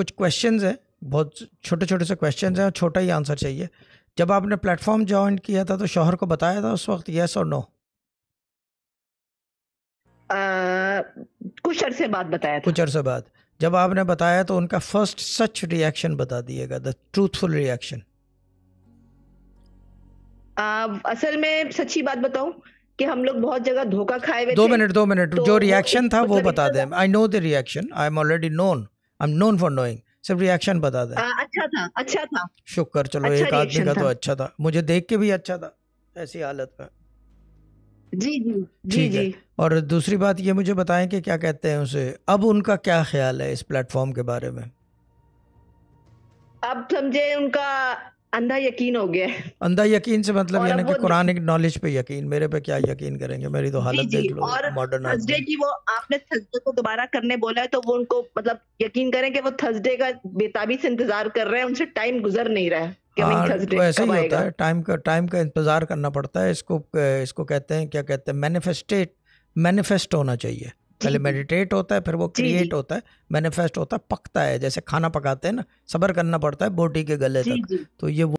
कुछ क्वेश्चन हैं बहुत छोटे छोटे से क्वेश्चन हैं और छोटा ही आंसर चाहिए जब आपने प्लेटफॉर्म ज्वाइन किया था तो शोहर को बताया था उस वक्त यस और नो कुछ अरसे बाद बताया था कुछ अरसे बाद जब आपने बताया तो उनका फर्स्ट सच रिएक्शन बता दिएगा द ट्रूथफुल रिएक्शन असल में सच्ची बात बताऊं कि हम लोग बहुत जगह धोखा खाए हुए दो मिनट दो मिनट तो जो रिएक्शन था वो मतलब बता दें I know the reaction I am already known I am known for knowing सिर्फ रिएक्शन बता दे अच्छा था अच्छा था शुक्र चलो अच्छा एक आदमी का तो अच्छा था मुझे देख के भी अच्छा था ऐसी हालत में जी जी जी जी और दूसरी बात ये मुझे बताएं कि क्या कहते हैं उसे अब उनका क्या ख्याल है इस प्लेटफॉर्म के बारे में अब समझे उनका अंधा यकीन हो गया अंधा यकीन से मतलब यानी कि एक नॉलेज पे यकीन मेरे पे क्या यकीन करेंगे मेरी तो हालत देख लो मॉडर्न थर्सडे की वो आपने थर्सडे को दोबारा करने बोला है तो वो उनको मतलब यकीन करें कि वो थर्सडे का बेताबी से इंतजार कर रहे हैं उनसे टाइम गुजर नहीं रहा है हाँ, तो ऐसा ही होता है टाइम का टाइम का इंतजार करना पड़ता है इसको इसको कहते हैं क्या कहते हैं मैनिफेस्टेट मैनिफेस्ट होना चाहिए पहले मेडिटेट होता है फिर वो क्रिएट होता है मैनिफेस्ट होता है पकता है जैसे खाना पकाते हैं ना सबर करना पड़ता है बोटी के गले तक तो ये